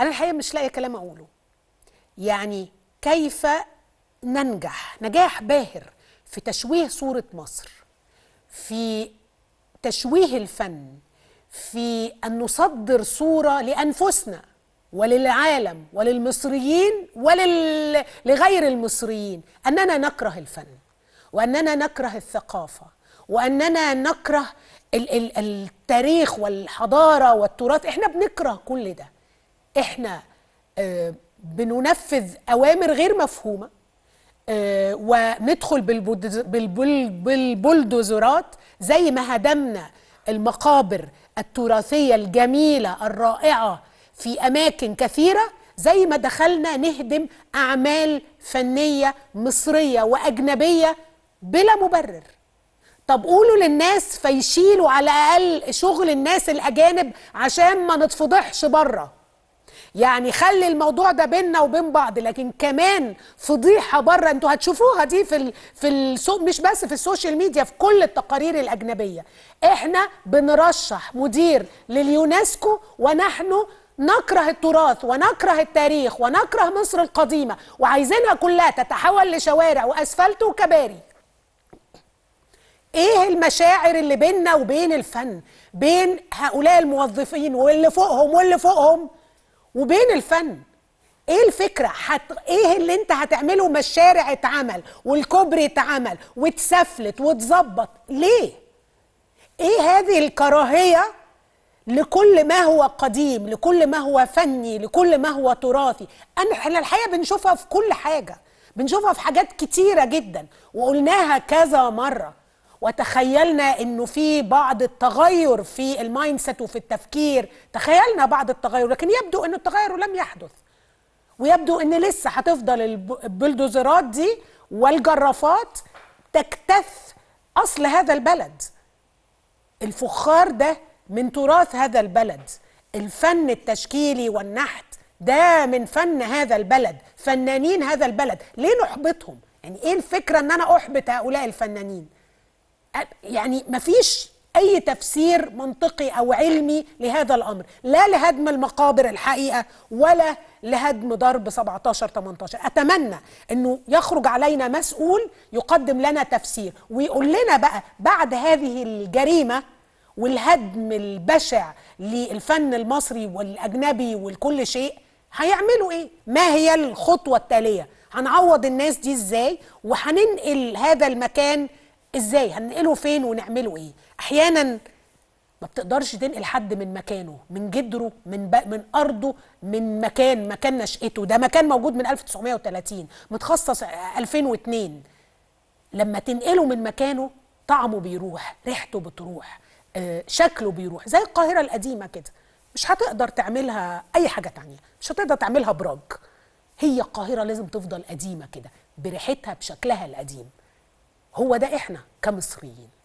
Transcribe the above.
انا الحقيقه مش لاقيه كلام اقوله يعني كيف ننجح نجاح باهر في تشويه صوره مصر في تشويه الفن في ان نصدر صوره لانفسنا وللعالم وللمصريين ولغير المصريين اننا نكره الفن واننا نكره الثقافه واننا نكره التاريخ والحضاره والتراث احنا بنكره كل ده احنا آه، بننفذ اوامر غير مفهومه آه، وندخل بالبلدوزرات زي ما هدمنا المقابر التراثيه الجميله الرائعه في اماكن كثيره زي ما دخلنا نهدم اعمال فنيه مصريه واجنبيه بلا مبرر طب قولوا للناس فيشيلوا على الاقل شغل الناس الاجانب عشان ما نتفضحش بره يعني خلي الموضوع ده بيننا وبين بعض لكن كمان فضيحه بره انتوا هتشوفوها دي في ال في السوق مش بس في السوشيال ميديا في كل التقارير الاجنبيه احنا بنرشح مدير لليونسكو ونحن نكره التراث ونكره التاريخ ونكره مصر القديمه وعايزينها كلها تتحول لشوارع واسفلت وكباري ايه المشاعر اللي بيننا وبين الفن بين هؤلاء الموظفين واللي فوقهم واللي فوقهم وبين الفن ايه الفكره حت... ايه اللي انت هتعمله ما الشارع اتعمل والكوبري اتعمل واتسفلت واتظبط ليه ايه هذه الكراهيه لكل ما هو قديم لكل ما هو فني لكل ما هو تراثي احنا الحقيقه بنشوفها في كل حاجه بنشوفها في حاجات كتيره جدا وقلناها كذا مره وتخيلنا انه في بعض التغير في المايند سيت وفي التفكير تخيلنا بعض التغير لكن يبدو انه التغير لم يحدث ويبدو ان لسه هتفضل البلدوزرات دي والجرافات تكتث اصل هذا البلد الفخار ده من تراث هذا البلد الفن التشكيلي والنحت ده من فن هذا البلد فنانين هذا البلد ليه نحبطهم يعني ايه الفكره ان انا احبط هؤلاء الفنانين يعني مفيش اي تفسير منطقي او علمي لهذا الامر لا لهدم المقابر الحقيقه ولا لهدم ضرب 17 18 اتمنى انه يخرج علينا مسؤول يقدم لنا تفسير ويقول لنا بقى بعد هذه الجريمه والهدم البشع للفن المصري والاجنبي والكل شيء هيعملوا ايه ما هي الخطوه التاليه هنعوض الناس دي ازاي وهننقل هذا المكان ازاي هننقله فين ونعمله ايه احيانا ما بتقدرش تنقل حد من مكانه من جدره من من ارضه من مكان مكان نشأته ده مكان موجود من 1930 متخصص 2002 لما تنقله من مكانه طعمه بيروح ريحته بتروح آه شكله بيروح زي القاهرة القديمة كده مش هتقدر تعملها أي حاجة تانية مش هتقدر تعملها براج هي القاهرة لازم تفضل قديمة كده بريحتها بشكلها القديم هو ده احنا كمصريين